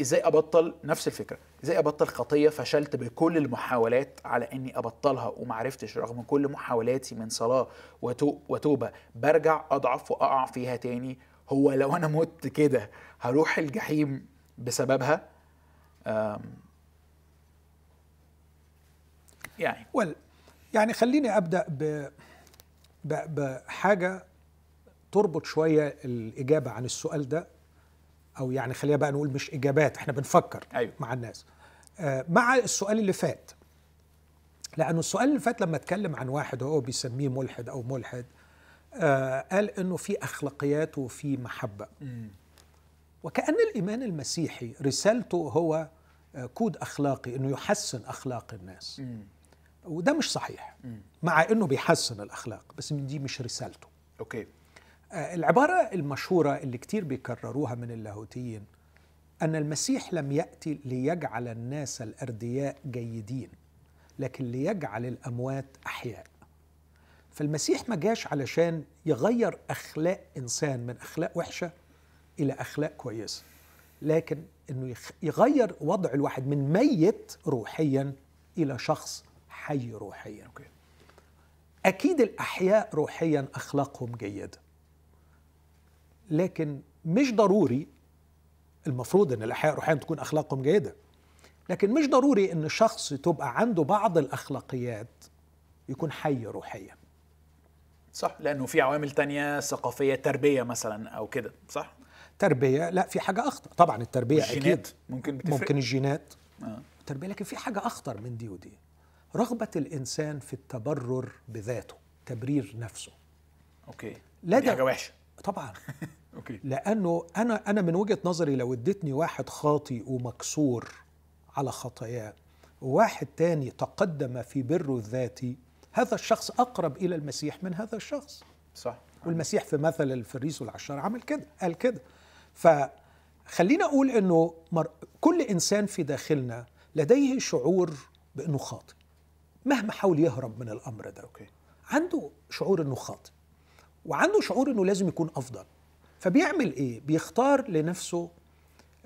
ازاي ابطل نفس الفكره ازاي ابطل خطيه فشلت بكل المحاولات على اني ابطلها ومعرفتش رغم كل محاولاتي من صلاه وتوبه برجع اضعف واقع فيها تاني هو لو انا مت كده هروح الجحيم بسببها يعني well, يعني خليني ابدا ب بحاجه تربط شويه الاجابه عن السؤال ده او يعني خلينا بقى نقول مش اجابات احنا بنفكر أيوه. مع الناس آه، مع السؤال اللي فات لانه السؤال اللي فات لما اتكلم عن واحد وهو بيسميه ملحد او ملحد آه، قال انه في اخلاقيات وفي محبه وكان الايمان المسيحي رسالته هو آه، كود اخلاقي انه يحسن اخلاق الناس وده مش صحيح مع انه بيحسن الاخلاق بس دي مش رسالته اوكي آه، العبارة المشهورة اللي كتير بيكرروها من اللاهوتيين أن المسيح لم يأتي ليجعل الناس الأردياء جيدين لكن ليجعل الأموات أحياء فالمسيح ما جاش علشان يغير أخلاق إنسان من أخلاق وحشة إلى أخلاق كويسة لكن أنه يغير وضع الواحد من ميت روحيا إلى شخص حي روحيا أكيد الأحياء روحيا أخلاقهم جيدة لكن مش ضروري المفروض ان الاحياء الروحيه تكون اخلاقهم جيده لكن مش ضروري ان شخص تبقى عنده بعض الاخلاقيات يكون حي روحيا صح لانه في عوامل تانية ثقافيه تربيه مثلا او كده صح تربيه لا في حاجه اخطر طبعا التربيه اكيد ممكن بتفرق. ممكن الجينات آه. التربيه لكن في حاجه اخطر من دي ودي رغبه الانسان في التبرر بذاته تبرير نفسه اوكي لدى دي حاجه وحشه طبعا اوكي لانه انا انا من وجهه نظري لو اديتني واحد خاطي ومكسور على خطاياه وواحد تاني تقدم في بره الذاتي هذا الشخص اقرب الى المسيح من هذا الشخص صح والمسيح في مثل الفريس والعشار عمل كده قال كده فخلينا اقول انه مر... كل انسان في داخلنا لديه شعور بانه خاطئ مهما حاول يهرب من الامر ده أوكي. عنده شعور انه خاطئ وعنده شعور انه لازم يكون افضل فبيعمل ايه بيختار لنفسه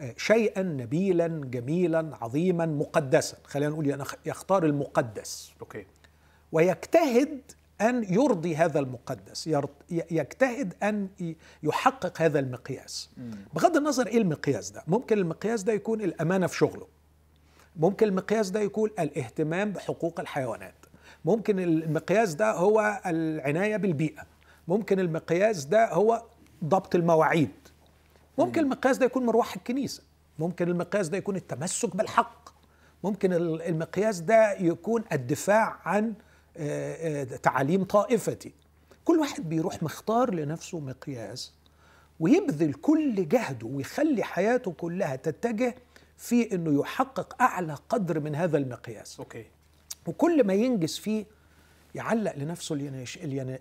آه، شيئا نبيلا جميلا عظيما مقدسا خلينا نقول يعني يختار المقدس اوكي ويجتهد ان يرضي هذا المقدس يجتهد ان يحقق هذا المقياس بغض النظر ايه المقياس ده ممكن المقياس ده يكون الامانه في شغله ممكن المقياس ده يكون الاهتمام بحقوق الحيوانات ممكن المقياس ده هو العنايه بالبيئه ممكن المقياس ده هو ضبط المواعيد ممكن المقياس ده يكون مروح الكنيسه ممكن المقياس ده يكون التمسك بالحق ممكن المقياس ده يكون الدفاع عن آه، آه، تعاليم طائفتي كل واحد بيروح مختار لنفسه مقياس ويبذل كل جهده ويخلي حياته كلها تتجه في انه يحقق اعلى قدر من هذا المقياس اوكي وكل ما ينجز فيه يعلق لنفسه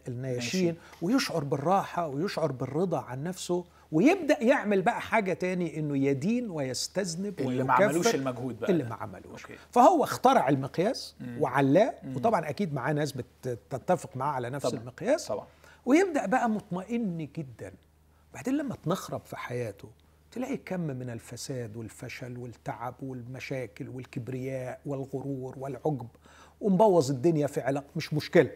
الناشين ويشعر بالراحه ويشعر بالرضا عن نفسه ويبدا يعمل بقى حاجه تاني انه يدين ويستذنب اللي ما عملوش المجهود بقى اللي ما عملوش أوكي. فهو اخترع المقياس وعلاه وطبعا اكيد معاه ناس بتتفق معاه على نفس طبعًا. المقياس طبعا ويبدا بقى مطمئن جدا بعدين لما تنخرب في حياته تلاقي كم من الفساد والفشل والتعب والمشاكل والكبرياء والغرور والعجب ومبوظ الدنيا في علاقة مش مشكلة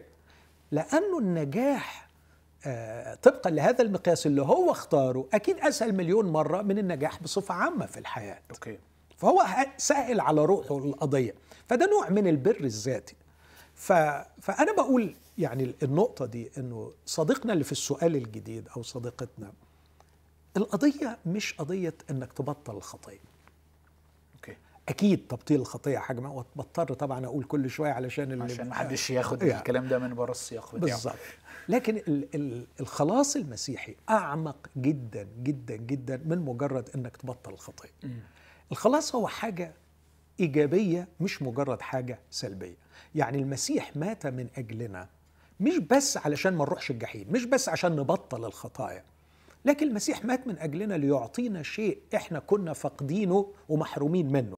لأنه النجاح آه، طبقا لهذا المقياس اللي هو اختاره أكيد أسهل مليون مرة من النجاح بصفة عامة في الحياة أوكي. فهو سهل على روحه القضية فده نوع من البر الذاتي ف... فأنا بقول يعني النقطة دي أنه صديقنا اللي في السؤال الجديد أو صديقتنا القضية مش قضية أنك تبطل الخطية اكيد تبطيل الخطيه حجمها وبضطر طبعا اقول كل شويه علشان اللي عشان محدش آه، ياخد يعني. الكلام ده من بره السياق بالظبط لكن ال ال الخلاص المسيحي اعمق جدا جدا جدا من مجرد انك تبطل الخطيه الخلاص هو حاجه ايجابيه مش مجرد حاجه سلبيه يعني المسيح مات من اجلنا مش بس علشان ما نروحش الجحيم مش بس عشان نبطل الخطايا لكن المسيح مات من اجلنا ليعطينا شيء احنا كنا فاقدينه ومحرومين منه